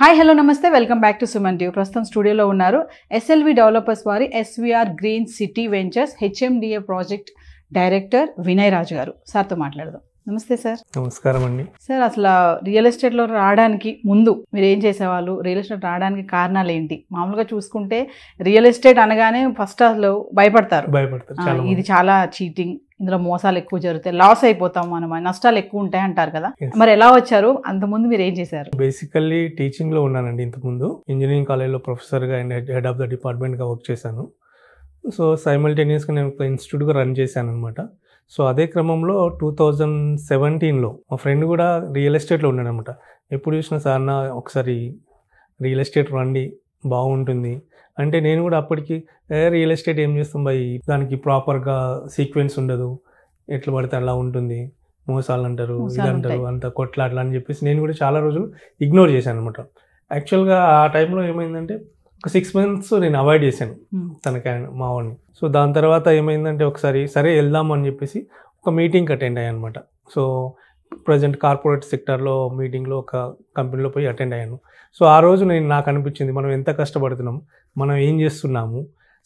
Hi hello నమస్తే welcome back to Suman డ్యూ ప్రస్తుతం స్టూడియోలో ఉన్నారు ఎస్ఎల్వి డెవలపర్స్ వారి SVR green city ventures HMDA project director Vinay Raju గారు సార్తో మాట్లాడదాం నమస్తే సార్ నమస్కారం అండి సార్ అసలు రియల్ ఎస్టేట్లో రావడానికి ముందు మీరు ఏం చేసేవాళ్ళు రియల్ ఎస్టేట్ రావడానికి కారణాలు ఏంటి మామూలుగా చూసుకుంటే రియల్ ఎస్టేట్ అనగానే ఫస్ట్ అసలు భయపడతారు భయపడతారు ఇది చాలా చీటింగ్ ఇందులో మోసాలు ఎక్కువ జరుగుతాయి లాస్ అయిపోతాం మనం నష్టాలు ఎక్కువ ఉంటాయి అంటారు కదా మరి ఎలా వచ్చారు ముందు మీరు ఏం చేశారు బేసికల్లీ టీచింగ్ లో ఉన్నానండి ముందు ఇంజనీరింగ్ కాలేజ్లో ప్రొఫెసర్గా గా హెడ్ ఆఫ్ ద డిపార్ట్మెంట్గా వర్క్ చేశాను సో గా నేను ఒక గా రన్ చేశాను అనమాట సో అదే క్రమంలో టూ థౌజండ్ సెవెంటీన్లో మా ఫ్రెండ్ కూడా రియల్ ఎస్టేట్లో ఉన్నాడనమాట ఎప్పుడు చూసినా సార్ నా ఒకసారి రియల్ ఎస్టేట్ రండి బాగుంటుంది అంటే నేను కూడా అప్పటికి రియల్ ఎస్టేట్ ఏం చేస్తాం బాయ్ దానికి ప్రాపర్గా సీక్వెన్స్ ఉండదు ఎట్లు పడితే అలా ఉంటుంది మోసాలు అంటారు ఇది అంటారు అంత కొట్లాటలు అని చెప్పేసి నేను కూడా చాలా రోజులు ఇగ్నోర్ చేశాను అనమాట యాక్చువల్గా ఆ టైంలో ఏమైందంటే ఒక సిక్స్ మంత్స్ నేను అవాయిడ్ చేశాను hmm. తనకి మా వాడిని సో దాని తర్వాత ఏమైందంటే ఒకసారి సరే వెళ్దాం అని చెప్పేసి ఒక మీటింగ్కి అటెండ్ అయ్యాను అనమాట సో ప్రజెంట్ కార్పొరేట్ సెక్టర్లో మీటింగ్లో ఒక కంపెనీలో పోయి అటెండ్ అయ్యాను సో ఆ రోజు నేను నాకు అనిపించింది మనం ఎంత కష్టపడుతున్నాం మనం ఏం చేస్తున్నాము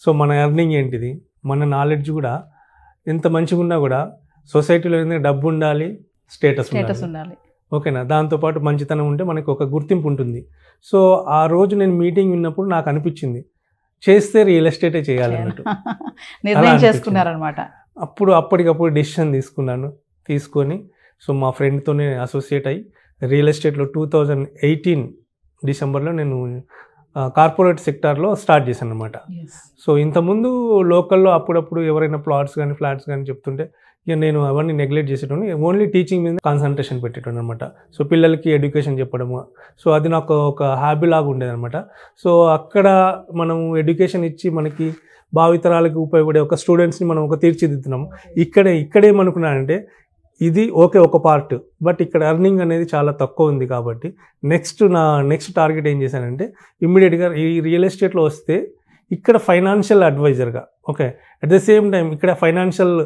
సో మన ఎర్నింగ్ ఏంటిది మన నాలెడ్జ్ కూడా ఎంత మంచిగా ఉన్నా కూడా సొసైటీలో ఏంటంటే డబ్బు ఉండాలి స్టేటస్ ఉండాలి ఓకేనా దాంతోపాటు మంచితనం ఉంటే మనకు ఒక గుర్తింపు ఉంటుంది సో ఆ రోజు నేను మీటింగ్ విన్నప్పుడు నాకు అనిపించింది చేస్తే రియల్ ఎస్టేటే చేయాలన్నట్టు నిర్ణయం చేసుకున్నారనమాట అప్పుడు అప్పటికప్పుడు డిసిషన్ తీసుకున్నాను తీసుకొని సో మా ఫ్రెండ్తో నేను అసోసియేట్ అయ్యి రియల్ ఎస్టేట్లో టూ థౌజండ్ ఎయిటీన్ డిసెంబర్లో నేను కార్పొరేట్ సెక్టార్లో స్టార్ట్ చేశాను అనమాట సో ఇంతకుముందు లోకల్లో అప్పుడప్పుడు ఎవరైనా ప్లాట్స్ కానీ ఫ్లాట్స్ కానీ చెప్తుంటే ఇక నేను అవన్నీ నెగ్లెక్ట్ చేసేటోని ఓన్లీ టీచింగ్ మీద కాన్సన్ట్రేషన్ పెట్టేటోని అనమాట సో పిల్లలకి ఎడ్యుకేషన్ చెప్పడము సో అది నాకు ఒక హ్యాబీ లాగా ఉండేదన్నమాట సో అక్కడ మనం ఎడ్యుకేషన్ ఇచ్చి మనకి భావితరాలకు ఉపయోగపడే ఒక స్టూడెంట్స్ని మనం ఒక తీర్చిదిద్దుతున్నాం ఇక్కడే ఇక్కడేమనుకున్నానంటే ఇది ఓకే ఒక పార్ట్ బట్ ఇక్కడ ఎర్నింగ్ అనేది చాలా తక్కువ ఉంది కాబట్టి నెక్స్ట్ నా నెక్స్ట్ టార్గెట్ ఏం చేశానంటే ఇమ్మీడియట్గా ఈ రియల్ ఎస్టేట్లో వస్తే ఇక్కడ ఫైనాన్షియల్ అడ్వైజర్గా okay at the same time ఇక్కడ ఫైనాన్షియల్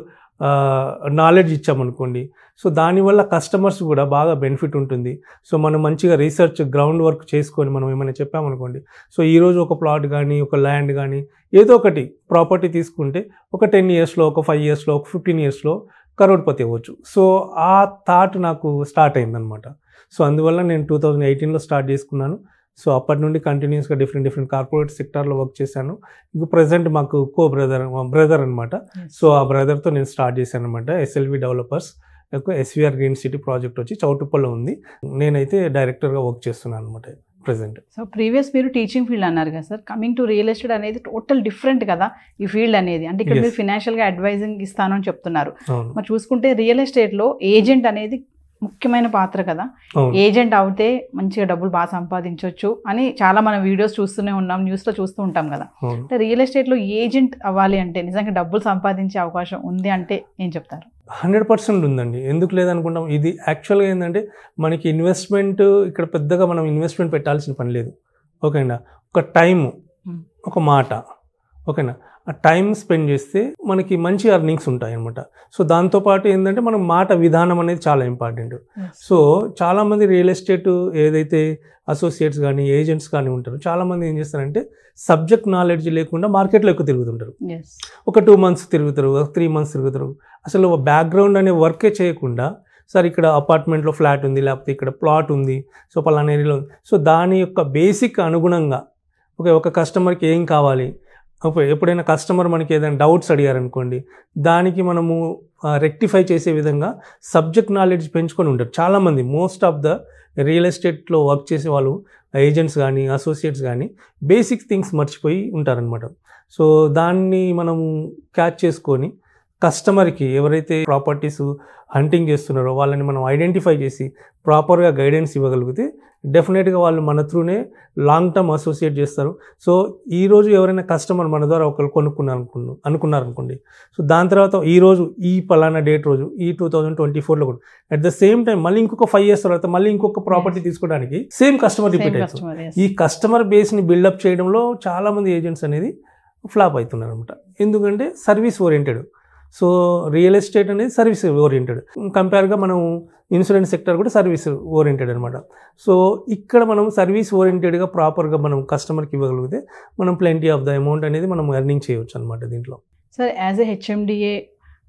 నాలెడ్జ్ ఇచ్చామనుకోండి సో దానివల్ల కస్టమర్స్ కూడా బాగా బెనిఫిట్ ఉంటుంది సో మనం మంచిగా రీసెర్చ్ గ్రౌండ్ వర్క్ చేసుకొని మనం ఏమైనా చెప్పామనుకోండి సో ఈరోజు ఒక ప్లాట్ కానీ ఒక ల్యాండ్ కానీ ఏదో ఒకటి ప్రాపర్టీ తీసుకుంటే ఒక టెన్ ఇయర్స్లో ఒక ఫైవ్ ఇయర్స్లో ఒక ఫిఫ్టీన్ ఇయర్స్లో కరోడ్పతి అవ్వచ్చు సో ఆ థాట్ నాకు స్టార్ట్ అయిందనమాట సో అందువల్ల నేను టూ థౌజండ్ ఎయిటీన్లో స్టార్ట్ చేసుకున్నాను సో అప్పటి నుండి కంటిన్యూస్గా డిఫరెంట్ డిఫరెంట్ కార్పొరేట్ సెక్టర్లో వర్క్ చేశాను ఇంకా ప్రజెంట్ మాకు కో బ్రదర్ బ్రదర్ అనమాట సో ఆ బ్రదర్తో నేను స్టార్ట్ చేశాను అనమాట SLV developers SVR green city project వచ్చి చౌటుప్పల్లో ఉంది నేనైతే డైరెక్టర్గా వర్క్ చేస్తున్నాను అనమాట ప్రజెంట్ సో ప్రీవియస్ మీరు టీచింగ్ ఫీల్డ్ అన్నారు కదా sir coming to real estate అనేది టోటల్ డిఫరెంట్ కదా ఈ ఫీల్డ్ అనేది అంటే ఇక్కడ మీరు ఫినాన్షియల్గా అడ్వైజింగ్ ఇస్తాను అని చెప్తున్నారు మరి చూసుకుంటే రియల్ ఎస్టేట్లో ఏజెంట్ అనేది ముఖ్యమైన పాత్ర కదా ఏజెంట్ అవుతే మంచిగా డబ్బులు బాగా సంపాదించవచ్చు అని చాలా మనం వీడియోస్ చూస్తూనే ఉన్నాం న్యూస్లో చూస్తూ ఉంటాం కదా అంటే రియల్ ఎస్టేట్లో ఏజెంట్ అవ్వాలి అంటే నిజంగా డబ్బులు సంపాదించే అవకాశం ఉంది అంటే ఏం చెప్తారు హండ్రెడ్ పర్సెంట్ ఉందండి ఎందుకు లేదనుకుంటాం ఇది యాక్చువల్గా ఏంటంటే మనకి ఇన్వెస్ట్మెంట్ ఇక్కడ పెద్దగా మనం ఇన్వెస్ట్మెంట్ పెట్టాల్సిన పని లేదు ఓకేనా ఒక టైము ఒక మాట ఓకేనా టైం స్పెండ్ చేస్తే మనకి మంచి అర్నింగ్స్ ఉంటాయి అనమాట సో దాంతోపాటు ఏంటంటే మనం మాట విధానం అనేది చాలా ఇంపార్టెంట్ సో చాలామంది రియల్ ఎస్టేట్ ఏదైతే అసోసియేట్స్ కానీ ఏజెంట్స్ కానీ ఉంటారు చాలామంది ఏం చేస్తారంటే సబ్జెక్ట్ నాలెడ్జ్ లేకుండా మార్కెట్లో ఎక్కువ తిరుగుతుంటారు ఒక టూ మంత్స్ తిరుగుతారు ఒక త్రీ మంత్స్ తిరుగుతారు అసలు బ్యాక్గ్రౌండ్ అనే వర్కే చేయకుండా సార్ ఇక్కడ అపార్ట్మెంట్లో ఫ్లాట్ ఉంది లేకపోతే ఇక్కడ ప్లాట్ ఉంది సో పలానా ఏరియాలో ఉంది సో దాని యొక్క బేసిక్ అనుగుణంగా ఓకే ఒక కస్టమర్కి ఏం కావాలి ఎప్పుడైనా కస్టమర్ మనకి ఏదైనా డౌట్స్ అడిగారనుకోండి దానికి మనము రెక్టిఫై చేసే విధంగా సబ్జెక్ట్ నాలెడ్జ్ పెంచుకొని ఉంటారు చాలామంది మోస్ట్ ఆఫ్ ద రియల్ ఎస్టేట్లో వర్క్ చేసే వాళ్ళు ఏజెంట్స్ కానీ అసోసియేట్స్ కానీ బేసిక్ థింగ్స్ మర్చిపోయి ఉంటారనమాట సో దాన్ని మనము క్యాచ్ చేసుకొని కస్టమర్కి ఎవరైతే ప్రాపర్టీస్ హంటింగ్ చేస్తున్నారో వాళ్ళని మనం ఐడెంటిఫై చేసి ప్రాపర్గా గైడెన్స్ ఇవ్వగలిగితే డెఫినెట్గా వాళ్ళు మన త్రూనే లాంగ్ టర్మ్ అసోసియేట్ చేస్తారు సో ఈరోజు ఎవరైనా కస్టమర్ మన ద్వారా ఒకరు కొనుక్కున్నారనుకున్నారు అనుకున్నారనుకోండి సో దాని తర్వాత ఈరోజు ఈ పలానా డేట్ రోజు ఈ టూ థౌజండ్ ట్వంటీ ఫోర్లో కూడా అట్ ద సేమ్ టైం మళ్ళీ ఇంకొక ఫైవ్ ఇయర్స్ తర్వాత మళ్ళీ ఇంకొక ప్రాపర్టీ తీసుకోవడానికి సేమ్ కస్టమర్ రిపీట్ అవుతుంది ఈ కస్టమర్ బేస్ని బిల్డప్ చేయడంలో చాలామంది ఏజెంట్స్ అనేది ఫ్లాప్ అవుతున్నారనమాట ఎందుకంటే service oriented so real estate అనేది సర్వీస్ ఓరియంటెడ్ కంపేర్గా మనం ఇన్సూరెన్స్ సెక్టర్ కూడా సర్వీస్ ఓరియంటెడ్ అనమాట సో ఇక్కడ మనం సర్వీస్ ఓరియంటెడ్గా ప్రాపర్గా మనం కస్టమర్కి ఇవ్వగలిగితే మనం ప్లెంటీ ఆఫ్ ద అమౌంట్ అనేది మనం ఎర్నింగ్ చేయవచ్చు అనమాట దీంట్లో sir as a HMDA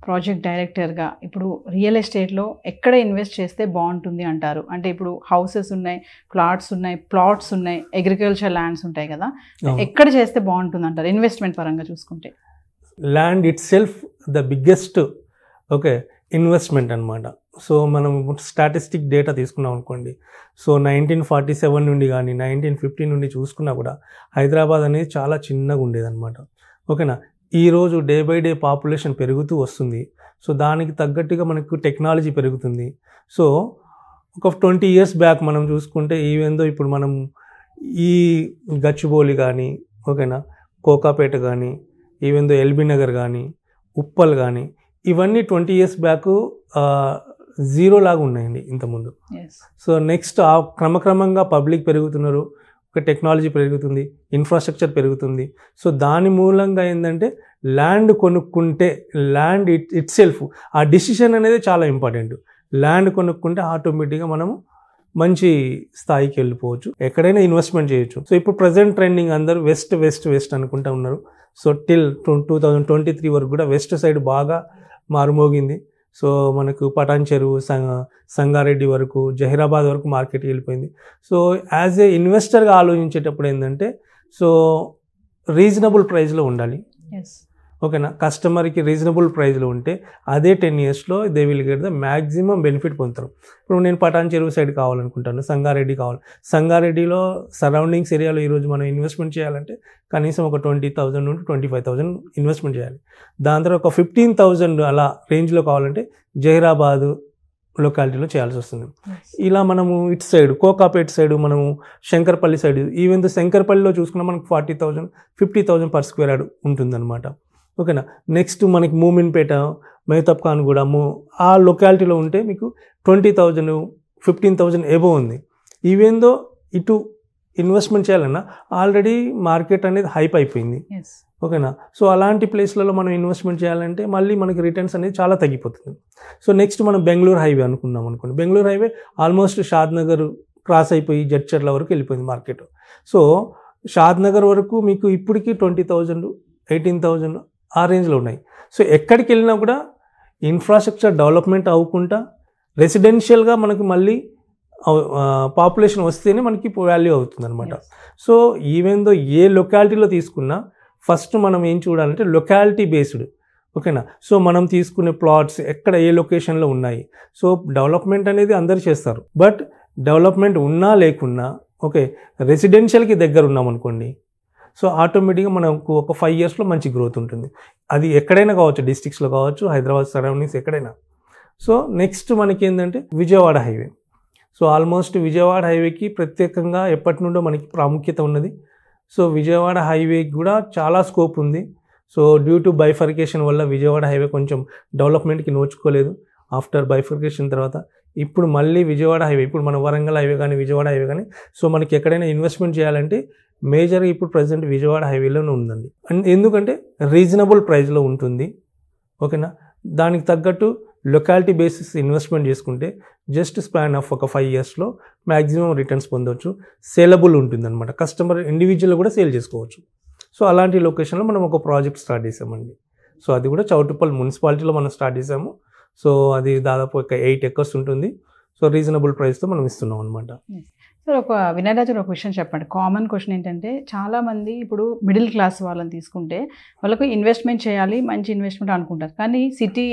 project డైరెక్టర్గా ఇప్పుడు రియల్ ఎస్టేట్లో ఎక్కడ ఇన్వెస్ట్ చేస్తే బాగుంటుంది అంటారు అంటే ఇప్పుడు హౌసెస్ ఉన్నాయి ప్లాట్స్ ఉన్నాయి ప్లాట్స్ ఉన్నాయి అగ్రికల్చర్ ల్యాండ్స్ ఉంటాయి కదా ఎక్కడ చేస్తే బాగుంటుంది అంటారు ఇన్వెస్ట్మెంట్ పరంగా చూసుకుంటే land itself the biggest okay investment అనమాట సో మనం స్టాటిస్టిక్ డేటా తీసుకున్నాం అనుకోండి సో నైన్టీన్ ఫార్టీ సెవెన్ నుండి కానీ నైన్టీన్ ఫిఫ్టీన్ నుండి చూసుకున్నా కూడా హైదరాబాద్ అనేది చాలా చిన్నగా ఉండేదన్నమాట ఓకేనా ఈరోజు డే బై డే పాపులేషన్ పెరుగుతూ వస్తుంది సో దానికి తగ్గట్టుగా మనకు టెక్నాలజీ పెరుగుతుంది సో ఒక ట్వంటీ ఇయర్స్ బ్యాక్ మనం చూసుకుంటే ఈవెందో ఇప్పుడు మనం ఈ గచ్చిబౌలి కానీ ఓకేనా కోకాపేట కానీ ఈవెన్ దో ఎల్బీ నగర్ కానీ ఉప్పల్ కానీ ఇవన్నీ ట్వంటీ ఇయర్స్ బ్యాక్ జీరో లాగా ఉన్నాయండి ఇంతకుముందు సో నెక్స్ట్ ఆ క్రమక్రమంగా పబ్లిక్ పెరుగుతున్నారు ఒక టెక్నాలజీ పెరుగుతుంది ఇన్ఫ్రాస్ట్రక్చర్ పెరుగుతుంది సో దాని మూలంగా ఏంటంటే ల్యాండ్ కొనుక్కుంటే ల్యాండ్ ఇట్ ఇట్ సెల్ఫ్ ఆ డిసిషన్ అనేది చాలా ఇంపార్టెంట్ ల్యాండ్ కొనుక్కుంటే ఆటోమేటిక్గా మనము మంచి స్థాయికి వెళ్ళిపోవచ్చు ఎక్కడైనా ఇన్వెస్ట్మెంట్ చేయొచ్చు సో ఇప్పుడు ప్రజెంట్ ట్రెండింగ్ అందరూ వెస్ట్ వెస్ట్ వెస్ట్ అనుకుంటా ఉన్నారు so till two thousand twenty three వరకు కూడా వెస్ట్ సైడ్ బాగా మారుమోగింది సో మనకు పటాన్ చెరువు సంగారెడ్డి వరకు జహీరాబాద్ వరకు మార్కెట్కి వెళ్ళిపోయింది సో యాజ్ ఏ ఇన్వెస్టర్గా ఆలోచించేటప్పుడు ఏంటంటే సో రీజనబుల్ ప్రైస్లో ఉండాలి ఓకేనా కస్టమర్కి రీజనబుల్ ప్రైస్లో ఉంటే అదే టెన్ ఇయర్స్లో they will get the maximum benefit పొందుతారు ఇప్పుడు నేను పటాన్ చెరువు సైడ్ కావాలనుకుంటాను సంగారెడ్డి కావాలి సంగారెడ్డిలో సరౌండింగ్స్ ఏరియాలో ఈరోజు మనం ఇన్వెస్ట్మెంట్ చేయాలంటే కనీసం ఒక ట్వంటీ థౌజండ్ నుండి ట్వంటీ ఫైవ్ థౌజండ్ ఇన్వెస్ట్మెంట్ చేయాలి దాని తర్వాత ఒక ఫిఫ్టీన్ థౌజండ్ అలా రేంజ్లో కావాలంటే జహీరాబాదు లొకాలిటీలో చేయాల్సి వస్తుంది ఇలా మనము ఇటు సైడ్ కోకాపేట్ సైడ్ మనము శంకర్పల్లి సైడ్ ఈవెన్ ద శంకర్పల్లిలో చూసుకున్నా మనకు forty thousand fifty thousand per square yard ఉంటుందన్నమాట ఓకేనా నెక్స్ట్ మనకి మూమిన్పేట మెహతాబ్ ఖాన్ కూడా మూ ఆ లొకాలిటీలో ఉంటే మీకు ట్వంటీ థౌజండ్ ఫిఫ్టీన్ థౌజండ్ ఏబో ఉంది ఇవేందో ఇటు ఇన్వెస్ట్మెంట్ చేయాలన్నా ఆల్రెడీ మార్కెట్ అనేది హైప్ అయిపోయింది ఓకేనా సో అలాంటి ప్లేస్లలో మనం ఇన్వెస్ట్మెంట్ చేయాలంటే మళ్ళీ మనకి రిటర్న్స్ అనేది చాలా తగ్గిపోతుంది సో నెక్స్ట్ మనం బెంగళూరు హైవే అనుకున్నాం అనుకోండి Bengaluru highway almost Shadnagar cross అయిపోయి జడ్చర్ల వరకు వెళ్ళిపోయింది మార్కెట్ సో షాద్నగర్ వరకు మీకు ఇప్పటికీ ట్వంటీ థౌజండ్ ఎయిటీన్ థౌజండ్ ఆ రేంజ్లో ఉన్నాయి సో ఎక్కడికి వెళ్ళినా కూడా ఇన్ఫ్రాస్ట్రక్చర్ డెవలప్మెంట్ అవ్వకుండా రెసిడెన్షియల్గా మనకు మళ్ళీ పాపులేషన్ వస్తేనే మనకి వాల్యూ అవుతుంది అనమాట సో ఈవెన్ దో ఏ లొకాలిటీలో తీసుకున్నా ఫస్ట్ మనం ఏం చూడాలంటే లొకాలిటీ బేస్డ్ ఓకేనా సో మనం తీసుకునే ప్లాట్స్ ఎక్కడ ఏ లొకేషన్లో ఉన్నాయి సో డెవలప్మెంట్ అనేది అందరు చేస్తారు బట్ డెవలప్మెంట్ ఉన్నా లేకున్నా ఓకే రెసిడెన్షియల్కి దగ్గర ఉన్నాం అనుకోండి సో ఆటోమేటిక్గా మనకు ఒక ఫైవ్ ఇయర్స్లో మంచి గ్రోత్ ఉంటుంది అది ఎక్కడైనా కావచ్చు డిస్టిక్స్లో కావచ్చు హైదరాబాద్ సరౌండింగ్స్ ఎక్కడైనా సో నెక్స్ట్ మనకి ఏంటంటే Vijayawada highway so almost Vijayawada హైవేకి ప్రత్యేకంగా ఎప్పటి నుండో మనకి ప్రాముఖ్యత ఉన్నది సో విజయవాడ హైవేకి కూడా చాలా స్కోప్ ఉంది సో డ్యూ టు బైఫర్కేషన్ వల్ల విజయవాడ హైవే కొంచెం డెవలప్మెంట్కి నోచుకోలేదు ఆఫ్టర్ బైఫర్కేషన్ తర్వాత ఇప్పుడు మళ్ళీ విజయవాడ హైవే ఇప్పుడు మన వరంగల్ హైవే కానీ విజయవాడ హైవే కానీ సో మనకి ఎక్కడైనా ఇన్వెస్ట్మెంట్ చేయాలంటే మేజర్గా ఇప్పుడు ప్రజెంట్ విజయవాడ హైవేలోనే ఉందండి అండ్ ఎందుకంటే రీజనబుల్ ప్రైస్లో ఉంటుంది ఓకేనా దానికి తగ్గట్టు లొకాలిటీ బేసిస్ ఇన్వెస్ట్మెంట్ చేసుకుంటే జస్ట్ స్పాన్ ఆఫ్ ఒక ఫైవ్ ఇయర్స్లో మ్యాక్సిమం రిటర్న్స్ పొందవచ్చు సేలబుల్ అనమాట కస్టమర్ ఇండివిజువల్ కూడా సేల్ చేసుకోవచ్చు సో అలాంటి లొకేషన్లో మనం ఒక ప్రాజెక్ట్ స్టార్ట్ చేసామండి సో అది కూడా చౌటుపల్లి మున్సిపాలిటీలో మనం స్టార్ట్ చేసాము సో అది దాదాపు ఒక ఎయిట్ ఎకర్స్ ఉంటుంది సో రీజనబుల్ ప్రైస్తో మనం ఇస్తున్నాం అనమాట సార్ ఒక వినయరాజు ఒక క్వశ్చన్ చెప్పండి కామన్ క్వశ్చన్ ఏంటంటే చాలామంది ఇప్పుడు మిడిల్ క్లాస్ వాళ్ళని తీసుకుంటే వాళ్ళకు ఇన్వెస్ట్మెంట్ చేయాలి మంచి ఇన్వెస్ట్మెంట్ అనుకుంటారు కానీ సిటీ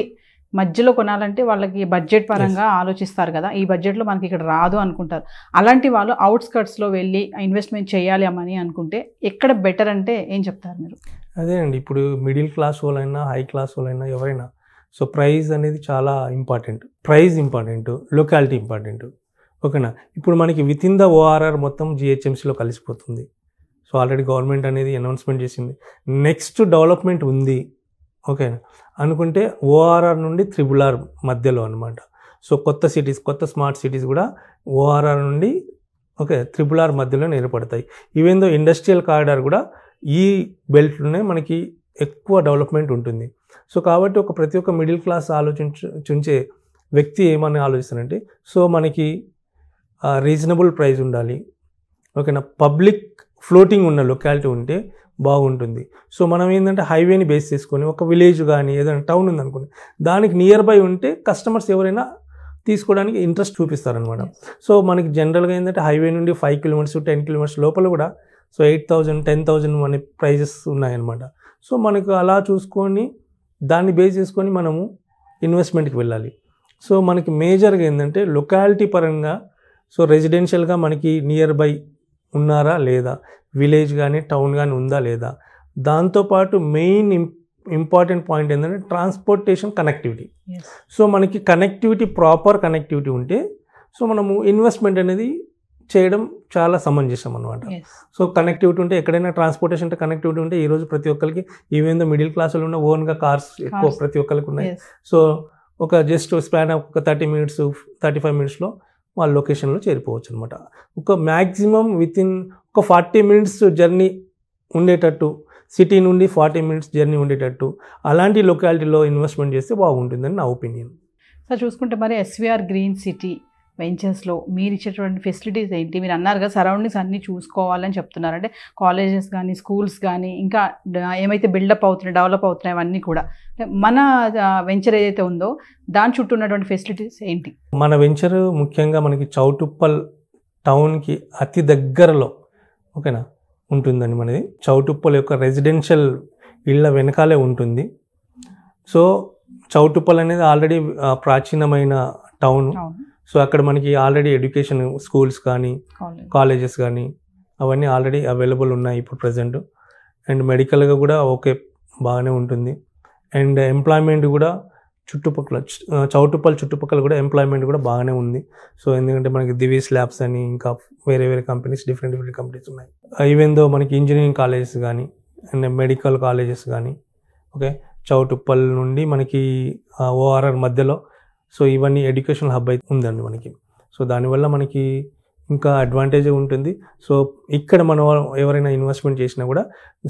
మధ్యలో కొనాలంటే వాళ్ళకి బడ్జెట్ పరంగా ఆలోచిస్తారు కదా ఈ బడ్జెట్లో మనకి ఇక్కడ రాదు అనుకుంటారు అలాంటి వాళ్ళు అవుట్స్కర్ట్స్లో వెళ్ళి ఇన్వెస్ట్మెంట్ చేయాలి అమ్మని అనుకుంటే ఎక్కడ బెటర్ అంటే ఏం చెప్తారు మీరు అదే అండి ఇప్పుడు మిడిల్ క్లాస్ వాళ్ళైనా హై క్లాస్ వాళ్ళైనా ఎవరైనా సో ప్రైజ్ అనేది చాలా important price important locality important ఓకేనా ఇప్పుడు మనకి విత్ ఇన్ ద ఓఆర్ఆర్ మొత్తం జిహెచ్ఎంసీలో కలిసిపోతుంది సో ఆల్రెడీ గవర్నమెంట్ అనేది అనౌన్స్మెంట్ చేసింది నెక్స్ట్ డెవలప్మెంట్ ఉంది ఓకేనా అనుకుంటే ఓఆర్ఆర్ నుండి త్రిబుల్ ఆర్ మధ్యలో అనమాట సో కొత్త సిటీస్ కొత్త స్మార్ట్ సిటీస్ కూడా ఓఆర్ఆర్ నుండి ఓకే త్రిబుల్ ఆర్ మధ్యలో ఏర్పడతాయి ఈవెన్ దో ఇండస్ట్రియల్ కారిడార్ కూడా ఈ బెల్ట్లోనే మనకి ఎక్కువ డెవలప్మెంట్ ఉంటుంది సో కాబట్టి ఒక ప్రతి ఒక్క మిడిల్ క్లాస్ ఆలోచించు చుంచే వ్యక్తి ఏమని ఆలోచిస్తానంటే సో మనకి రీజనబుల్ ప్రైస్ ఉండాలి ఓకేనా పబ్లిక్ ఫ్లోటింగ్ ఉన్న లొకాలిటీ ఉంటే బాగుంటుంది సో మనం ఏంటంటే హైవేని బేస్ చేసుకొని ఒక విలేజ్ కానీ ఏదైనా టౌన్ ఉందనుకోండి దానికి నియర్ బై ఉంటే కస్టమర్స్ ఎవరైనా తీసుకోవడానికి ఇంట్రెస్ట్ చూపిస్తారనమాట సో మనకి జనరల్గా ఏంటంటే హైవే నుండి ఫైవ్ కిలోమీటర్స్ టెన్ కిలోమీటర్స్ లోపల కూడా so eight thousand ten thousand అనే ప్రైజెస్ ఉన్నాయన్నమాట సో మనకు అలా చూసుకొని దాన్ని బేస్ చేసుకొని మనము ఇన్వెస్ట్మెంట్కి వెళ్ళాలి సో మనకి మేజర్గా ఏంటంటే లొకాలిటీ పరంగా సో రెసిడెన్షియల్గా మనకి నియర్ బై ఉన్నారా లేదా విలేజ్ కానీ టౌన్ కానీ ఉందా లేదా దాంతోపాటు మెయిన్ ఇంపార్టెంట్ పాయింట్ ఏంటంటే ట్రాన్స్పోర్టేషన్ కనెక్టివిటీ సో మనకి కనెక్టివిటీ ప్రాపర్ కనెక్టివిటీ ఉంటే సో మనము ఇన్వెస్ట్మెంట్ అనేది చేయడం చాలా సమంజసం అనమాట సో కనెక్టివిటీ ఉంటే ఎక్కడైనా ట్రాన్స్పోర్టేషన్ అంటే కనెక్టివిటీ ఉంటే ఈరోజు ప్రతి ఒక్కరికి ఈవెందో మిడిల్ క్లాసులు ఉన్న ఓన్గా కార్స్ ఎక్కువ ప్రతి ఒక్కరికి ఉన్నాయి సో ఒక జస్ట్ స్పాన్ ఒక థర్టీ మినిట్స్ థర్టీ ఫైవ్ మినిట్స్లో వాళ్ళ లొకేషన్లో చేరిపోవచ్చు అనమాట ఒక మ్యాక్సిమం విత్ ఇన్ ఒక ఫార్టీ మినిట్స్ జర్నీ ఉండేటట్టు సిటీ నుండి ఫార్టీ మినిట్స్ జర్నీ ఉండేటట్టు అలాంటి లొకాలిటీలో ఇన్వెస్ట్మెంట్ చేస్తే బాగుంటుందని నా ఒపీనియన్ సార్ చూసుకుంటే మరి ఎస్వీఆర్ గ్రీన్ సిటీ వెంచర్స్లో మీరు ఇచ్చేటువంటి ఫెసిలిటీస్ ఏంటి మీరు అన్నారు కదా సరౌండింగ్స్ అన్నీ చూసుకోవాలని చెప్తున్నారు అంటే కాలేజెస్ కానీ స్కూల్స్ కానీ ఇంకా ఏమైతే బిల్డప్ అవుతున్నాయి డెవలప్ అవుతున్నాయి అవన్నీ కూడా మన వెంచర్ ఏదైతే ఉందో దాని చుట్టూ ఉన్నటువంటి ఫెసిలిటీస్ ఏంటి మన వెంచర్ ముఖ్యంగా మనకి చౌటుప్పల్ టౌన్కి అతి దగ్గరలో ఓకేనా ఉంటుందండి మనది చౌటుప్పల్ యొక్క రెసిడెన్షియల్ ఇళ్ళ వెనకాలే ఉంటుంది సో చౌటుప్పల్ అనేది ఆల్రెడీ ప్రాచీనమైన టౌన్ సో అక్కడ మనకి ఆల్రెడీ ఎడ్యుకేషన్ స్కూల్స్ కానీ కాలేజెస్ కానీ అవన్నీ ఆల్రెడీ అవైలబుల్ ఉన్నాయి ఇప్పుడు ప్రజెంట్ అండ్ మెడికల్గా కూడా ఓకే బాగానే ఉంటుంది అండ్ ఎంప్లాయ్మెంట్ కూడా చుట్టుపక్కల చౌటుపల్లి చుట్టుపక్కల కూడా ఎంప్లాయ్మెంట్ కూడా బాగానే ఉంది సో ఎందుకంటే మనకి దివీస్ ల్యాబ్స్ అని ఇంకా వేరే వేరే కంపెనీస్ డిఫరెంట్ డిఫరెంట్ కంపెనీస్ ఉన్నాయి ఈవెన్ దో మనకి ఇంజనీరింగ్ కాలేజెస్ కానీ అండ్ మెడికల్ కాలేజెస్ కానీ ఓకే చౌటుప్పల్ నుండి మనకి ఓఆర్ఆర్ మధ్యలో సో ఇవన్నీ ఎడ్యుకేషనల్ హబ్ అయితే ఉందండి మనకి సో దానివల్ల మనకి ఇంకా అడ్వాంటేజ్ ఉంటుంది సో ఇక్కడ మనం ఎవరైనా ఇన్వెస్ట్మెంట్ చేసినా కూడా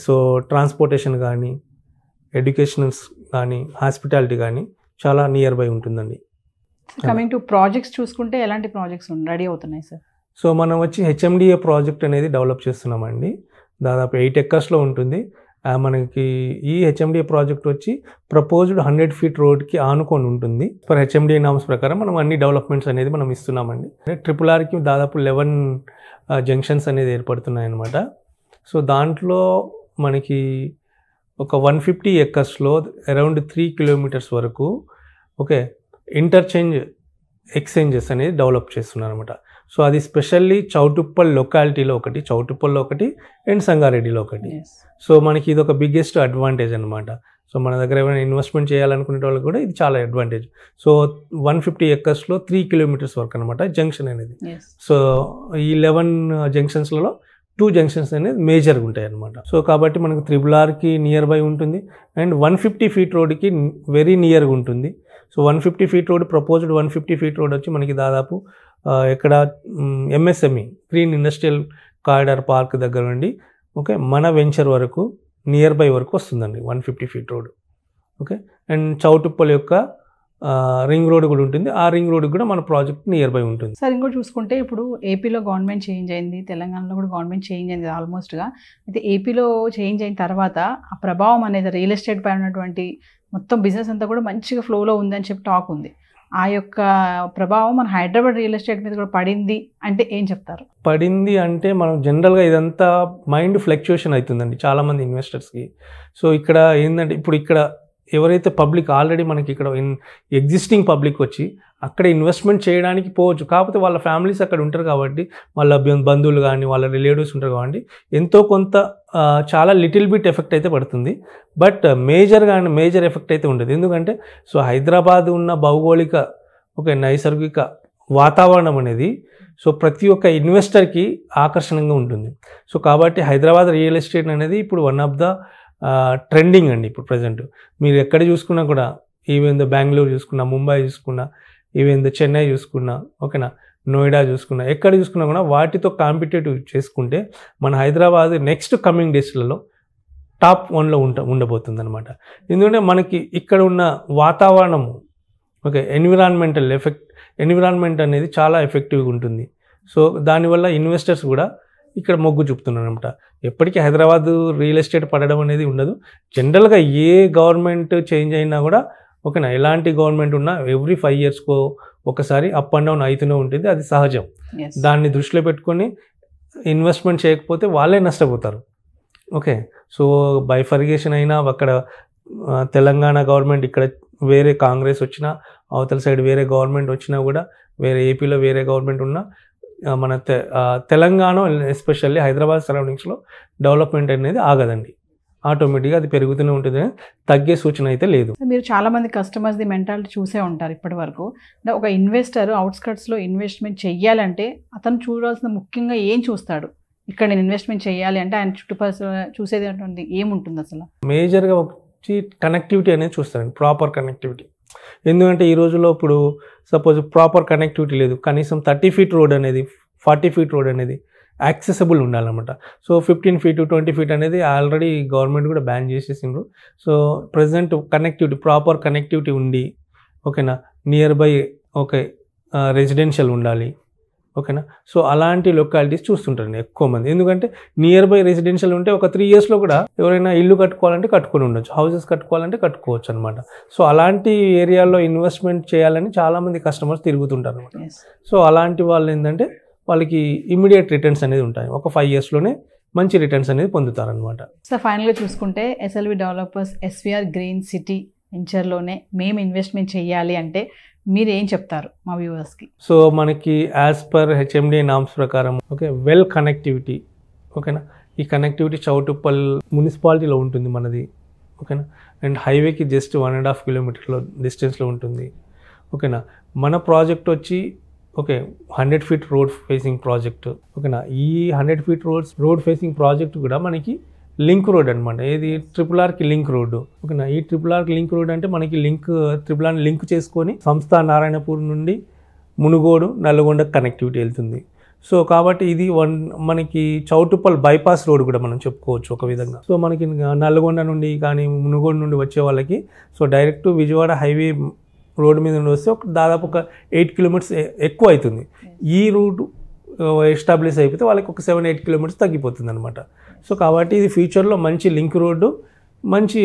సో ట్రాన్స్పోర్టేషన్ కానీ ఎడ్యుకేషనల్స్ కానీ హాస్పిటాలిటీ కానీ చాలా నియర్ బై ఉంటుందండి కమింగ్ టు ప్రాజెక్ట్స్ చూసుకుంటే ఎలాంటి ప్రాజెక్ట్స్ రెడీ అవుతున్నాయి సార్ సో మనం వచ్చి హెచ్ఎండిఏ ప్రాజెక్ట్ అనేది డెవలప్ చేస్తున్నామండి దాదాపు ఎయిట్ ఎక్కర్స్లో ఉంటుంది మనకి ఈ హెచ్ఎండి ప్రాజెక్ట్ వచ్చి ప్రపోజ్డ్ హండ్రెడ్ ఫీట్ రోడ్కి ఆనుకొని ఉంటుంది ఫర్ హెచ్ఎండిఏ నామ్స్ ప్రకారం మనం అన్ని డెవలప్మెంట్స్ అనేది మనం ఇస్తున్నామండి ట్రిపుల్ ఆర్కి దాదాపు లెవెన్ జంక్షన్స్ అనేది ఏర్పడుతున్నాయన్నమాట సో దాంట్లో మనకి ఒక వన్ ఫిఫ్టీ ఎక్కర్స్లో అరౌండ్ త్రీ కిలోమీటర్స్ వరకు ఓకే ఇంటర్చేంజ్ ఎక్స్చేంజెస్ అనేది డెవలప్ చేస్తున్నారు అనమాట సో అది స్పెషల్లీ చౌటుప్పల్ లొకాలిటీలో ఒకటి చౌటుప్పల్లో ఒకటి అండ్ సంగారెడ్డిలో ఒకటి సో మనకి ఇది ఒక బిగ్గెస్ట్ అడ్వాంటేజ్ అనమాట సో మన దగ్గర ఏమైనా ఇన్వెస్ట్మెంట్ చేయాలనుకునే వాళ్ళకి కూడా ఇది చాలా అడ్వాంటేజ్ సో వన్ ఫిఫ్టీ ఎక్కర్స్లో త్రీ కిలోమీటర్స్ వరకు అనమాట జంక్షన్ అనేది సో ఈ లెవెన్ జంక్షన్స్లలో uh, టూ జంక్షన్స్ అనేది మేజర్గా ఉంటాయి అనమాట సో కాబట్టి మనకు త్రిబుల్ ఆర్కి నియర్ బై ఉంటుంది అండ్ వన్ ఫిఫ్టీ ఫీట్ రోడ్కి వెరీ నియర్గా ఉంటుంది so one fifty feet road proposed one fifty feet road వచ్చి మనకి దాదాపు ఎక్కడ MSME green industrial corridor park దగ్గర నుండి ఓకే మన వెంచర్ వరకు నియర్ బై వరకు వస్తుందండి one fifty feet road okay and Choutuppal యొక్క రింగ్ రోడ్ కూడా ఉంటుంది ఆ రింగ్ రోడ్ కూడా మన ప్రాజెక్ట్ నియర్ బై ఉంటుంది సార్ ఇంకోటి చూసుకుంటే ఇప్పుడు ఏపీలో గవర్నమెంట్ చేంజ్ అయింది తెలంగాణలో కూడా గవర్నమెంట్ చేంజ్ అయింది ఆల్మోస్ట్గా అయితే ఏపీలో చేంజ్ అయిన తర్వాత ఆ ప్రభావం అనేది రియల్ ఎస్టేట్ పై ఉన్నటువంటి మొత్తం బిజినెస్ అంతా కూడా మంచిగా ఫ్లోలో ఉంది అని చెప్పి టాక్ ఉంది ఆ యొక్క ప్రభావం మన హైదరాబాద్ రియల్ ఎస్టేట్ మీద కూడా పడింది అంటే ఏం చెప్తారు పడింది అంటే మనం జనరల్గా ఇదంతా మైండ్ ఫ్లెక్చువేషన్ అవుతుందండి చాలామంది ఇన్వెస్టర్స్కి సో ఇక్కడ ఏంటంటే ఇప్పుడు ఇక్కడ ఎవరైతే పబ్లిక్ ఆల్రెడీ మనకి ఇక్కడ ఇన్ ఎగ్జిస్టింగ్ పబ్లిక్ వచ్చి అక్కడ ఇన్వెస్ట్మెంట్ చేయడానికి పోవచ్చు కాకపోతే వాళ్ళ ఫ్యామిలీస్ అక్కడ ఉంటారు కాబట్టి వాళ్ళ బంధువులు కానీ వాళ్ళ రిలేటివ్స్ ఉంటారు కాబట్టి ఎంతో కొంత చాలా లిటిల్ బిట్ ఎఫెక్ట్ అయితే పడుతుంది బట్ మేజర్ కానీ మేజర్ ఎఫెక్ట్ అయితే ఉండదు ఎందుకంటే సో హైదరాబాద్ ఉన్న భౌగోళిక ఒక నైసర్గిక వాతావరణం అనేది సో ప్రతి ఒక్క ఇన్వెస్టర్కి ఆకర్షణంగా ఉంటుంది సో కాబట్టి హైదరాబాద్ రియల్ ఎస్టేట్ అనేది ఇప్పుడు వన్ ఆఫ్ ద ట్రెండింగ్ అండి ఇప్పుడు ప్రజెంట్ మీరు ఎక్కడ చూసుకున్నా కూడా ఈవెన్ ద బెంగళూరు చూసుకున్నా ముంబై చూసుకున్నా ఈవెన్ ద చెన్నై చూసుకున్నా ఓకేనా నోయిడా చూసుకున్నా ఎక్కడ చూసుకున్నా కూడా వాటితో కాంపిటేటివ్ చేసుకుంటే మన హైదరాబాద్ నెక్స్ట్ కమింగ్ డేస్లలో టాప్ వన్లో ఉంట ఉండబోతుంది అనమాట ఎందుకంటే మనకి ఇక్కడ ఉన్న వాతావరణము ఓకే ఎన్విరాన్మెంటల్ ఎఫెక్ట్ ఎన్విరాన్మెంట్ అనేది చాలా ఎఫెక్టివ్గా ఉంటుంది సో దానివల్ల ఇన్వెస్టర్స్ కూడా ఇక్కడ మొగ్గు చూపుతున్నాను అనమాట ఎప్పటికీ హైదరాబాద్ రియల్ ఎస్టేట్ పడడం అనేది ఉండదు జనరల్గా ఏ గవర్నమెంట్ చేంజ్ అయినా కూడా ఓకేనా ఎలాంటి గవర్నమెంట్ ఉన్నా ఎవ్రీ ఫైవ్ ఇయర్స్కో ఒకసారి అప్ అండ్ డౌన్ అవుతూనే ఉంటుంది అది సహజం దాన్ని దృష్టిలో పెట్టుకొని ఇన్వెస్ట్మెంట్ చేయకపోతే వాళ్ళే నష్టపోతారు ఓకే సో బైఫర్గేషన్ అయినా అక్కడ తెలంగాణ గవర్నమెంట్ ఇక్కడ వేరే కాంగ్రెస్ వచ్చినా అవతల సైడ్ వేరే గవర్నమెంట్ వచ్చినా కూడా వేరే ఏపీలో వేరే గవర్నమెంట్ ఉన్నా మన తెలంగాణ ఎస్పెషల్లీ హైదరాబాద్ సరౌండింగ్స్లో డెవలప్మెంట్ అనేది ఆగదండి ఆటోమేటిక్గా అది పెరుగుతూనే ఉంటుంది తగ్గే సూచన అయితే లేదు మీరు చాలా మంది కస్టమర్స్ది మెంటాలిటీ చూసే ఉంటారు ఇప్పటి వరకు ఒక ఇన్వెస్టర్ అవుట్స్కట్స్లో ఇన్వెస్ట్మెంట్ చేయాలంటే అతను చూడాల్సిన ముఖ్యంగా ఏం చూస్తాడు ఇక్కడ నేను ఇన్వెస్ట్మెంట్ చేయాలి అంటే ఆయన చుట్టుపక్కల చూసేది ఏముంటుంది అసలు మేజర్గా వచ్చి కనెక్టివిటీ అనేది చూస్తారండి ప్రాపర్ కనెక్టివిటీ ఎందుకంటే ఈ రోజులో ఇప్పుడు సపోజ్ ప్రాపర్ కనెక్టివిటీ లేదు కనీసం థర్టీ ఫీట్ రోడ్ అనేది ఫార్టీ ఫీట్ రోడ్ అనేది యాక్సెసబుల్ ఉండాలన్నమాట so fifteen feet twenty feet అనేది ఆల్రెడీ గవర్నమెంట్ కూడా బ్యాన్ చేసేసిండ్రు so present connectivity proper connectivity ఉండి ఓకేనా నియర్ బై ఓకే రెసిడెన్షియల్ ఉండాలి ఓకేనా సో అలాంటి లొకాలిటీస్ చూస్తుంటారు ఎక్కువ మంది ఎందుకంటే నియర్ బై రెసిడెన్షియల్ ఉంటే ఒక త్రీ ఇయర్స్లో కూడా ఎవరైనా ఇల్లు కట్టుకోవాలంటే కట్టుకొని ఉండొచ్చు హౌసెస్ కట్టుకోవాలంటే కట్టుకోవచ్చు అనమాట సో అలాంటి ఏరియాలో ఇన్వెస్ట్మెంట్ చేయాలని చాలామంది కస్టమర్స్ తిరుగుతుంటారు అనమాట సో అలాంటి వాళ్ళు ఏంటంటే వాళ్ళకి ఇమీడియట్ రిటర్న్స్ అనేది ఉంటాయి ఒక ఫైవ్ ఇయర్స్లోనే మంచి రిటర్న్స్ అనేది పొందుతారనమాట సార్ ఫైనల్గా చూసుకుంటే SLV developers SVR green city వెంచర్లోనే మేము ఇన్వెస్ట్మెంట్ చేయాలి అంటే మీరు ఏం చెప్తారు మా వ్యూవర్స్కి సో మనకి యాజ్ పర్ హెచ్ఎండి నామ్స్ ప్రకారం ఓకే వెల్ కనెక్టివిటీ ఓకేనా ఈ కనెక్టివిటీ చౌటుప్పల్ మున్సిపాలిటీలో ఉంటుంది మనది ఓకేనా అండ్ హైవేకి జస్ట్ వన్ అండ్ హాఫ్ కిలోమీటర్లో డిస్టెన్స్లో ఉంటుంది ఓకేనా మన ప్రాజెక్ట్ వచ్చి okay hundred feet road facing project ఓకేనా ఈ hundred feet roads road facing project కూడా మనకి లింక్ రోడ్ అనమాట ఇది ట్రిపుల్ ఆర్కి లింక్ రోడ్డు ఓకేనా ఈ ట్రిపుల్ ఆర్కి లింక్ రోడ్ అంటే మనకి లింక్ ట్రిపుల్ ఆర్ని లింక్ చేసుకొని సంస్థ నారాయణపూర్ నుండి మునుగోడు నల్గొండ కనెక్టివిటీ వెళ్తుంది సో కాబట్టి ఇది వన్ మనకి చౌటుప్పల్ బైపాస్ రోడ్ కూడా మనం చెప్పుకోవచ్చు ఒక విధంగా సో మనకి నల్గొండ నుండి కానీ మునుగోడు నుండి వచ్చే వాళ్ళకి so direct Vijayawada highway road మీద నుండి వస్తే ఒక దాదాపు ఒక ఎయిట్ కిలోమీటర్స్ ఎక్కువ అవుతుంది ఈ రూట్ ఎస్టాబ్లిష్ అయిపోతే వాళ్ళకి ఒక సెవెన్ ఎయిట్ కిలోమీటర్స్ తగ్గిపోతుంది అనమాట సో కాబట్టి ఇది ఫ్యూచర్లో మంచి లింక్ రోడ్డు మంచి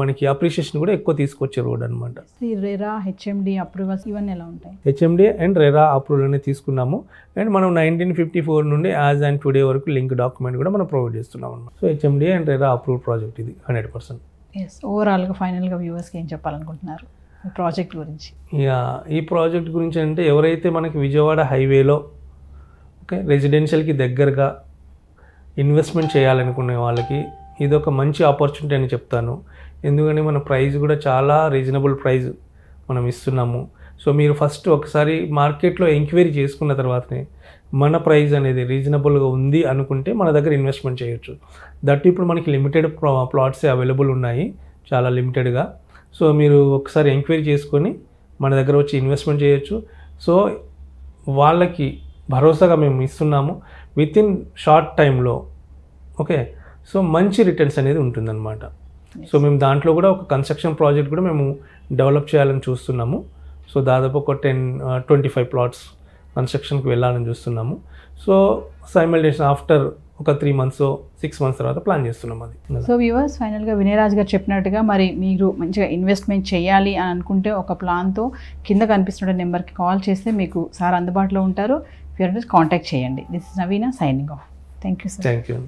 మనకి అప్రిషియేషన్ కూడా ఎక్కువ తీసుకొచ్చే రోడ్ అనమాట రెరా హెచ్ఎండి అప్రూవల్స్ ఇవన్నీ ఎలా ఉంటాయి హెచ్ఎండి అండ్ రెరా అప్రూవల్ అనేది తీసుకున్నాము అండ్ మనం నైన్టీన్ ఫిఫ్టీ ఫోర్ నుండి యాజ్ అండ్ టుడే వరకు లింక్ డాక్యుమెంట్ కూడా మనం ప్రొవైడ్ చేస్తున్నాం అనమాట so HMD and RERA approve project ఇది హండ్రెడ్ పర్సెంట్ ఎస్ ఓవరాల్గా ఫైనల్గా వ్యూవర్స్కి ఏం చెప్పాలనుకుంటున్నారు ప్రాజెక్ట్ గురించి ఈ ప్రాజెక్ట్ గురించి అంటే ఎవరైతే మనకి విజయవాడ హైవేలో ఓకే రెసిడెన్షియల్కి దగ్గరగా ఇన్వెస్ట్మెంట్ చేయాలనుకునే వాళ్ళకి ఇది ఒక మంచి ఆపర్చునిటీ అని చెప్తాను ఎందుకంటే మన ప్రైస్ కూడా చాలా రీజనబుల్ ప్రైస్ మనం ఇస్తున్నాము సో మీరు ఫస్ట్ ఒకసారి మార్కెట్లో ఎంక్వైరీ చేసుకున్న తర్వాతనే మన ప్రైస్ అనేది రీజనబుల్గా ఉంది అనుకుంటే మన దగ్గర ఇన్వెస్ట్మెంట్ చేయొచ్చు దట్ ఇప్పుడు మనకి లిమిటెడ్ ప్లాట్సే అవైలబుల్ ఉన్నాయి చాలా లిమిటెడ్గా సో మీరు ఒకసారి ఎంక్వైరీ చేసుకొని మన దగ్గర వచ్చి ఇన్వెస్ట్మెంట్ చేయొచ్చు సో వాళ్ళకి భరోసాగా మేము ఇస్తున్నాము విత్ ఇన్ షార్ట్ టైంలో ఓకే సో మంచి రిటర్న్స్ అనేది ఉంటుందన్నమాట సో మేము దాంట్లో కూడా ఒక కన్స్ట్రక్షన్ ప్రాజెక్ట్ కూడా మేము డెవలప్ చేయాలని చూస్తున్నాము సో దాదాపు ఒక టెన్ ట్వంటీ ఫైవ్ ప్లాట్స్ కన్స్ట్రక్షన్కి వెళ్ళాలని చూస్తున్నాము సో సైమల్టేషన్ ఆఫ్టర్ ఒక త్రీ మంత్స్ సిక్స్ మంత్స్ తర్వాత ప్లాన్ చేస్తున్నాం అది సో వ్యూవర్స్ ఫైనల్గా వినయరాజ్ గారు చెప్పినట్టుగా మరి మీరు మంచిగా ఇన్వెస్ట్మెంట్ చేయాలి అని అనుకుంటే ఒక ప్లాన్తో కింద కనిపిస్తున్న నెంబర్కి కాల్ చేస్తే మీకు సార్ అందుబాటులో ఉంటారు ప్యూర్ కాంటాక్ట్ చేయండి this is Naveena signing off thank you sir thank you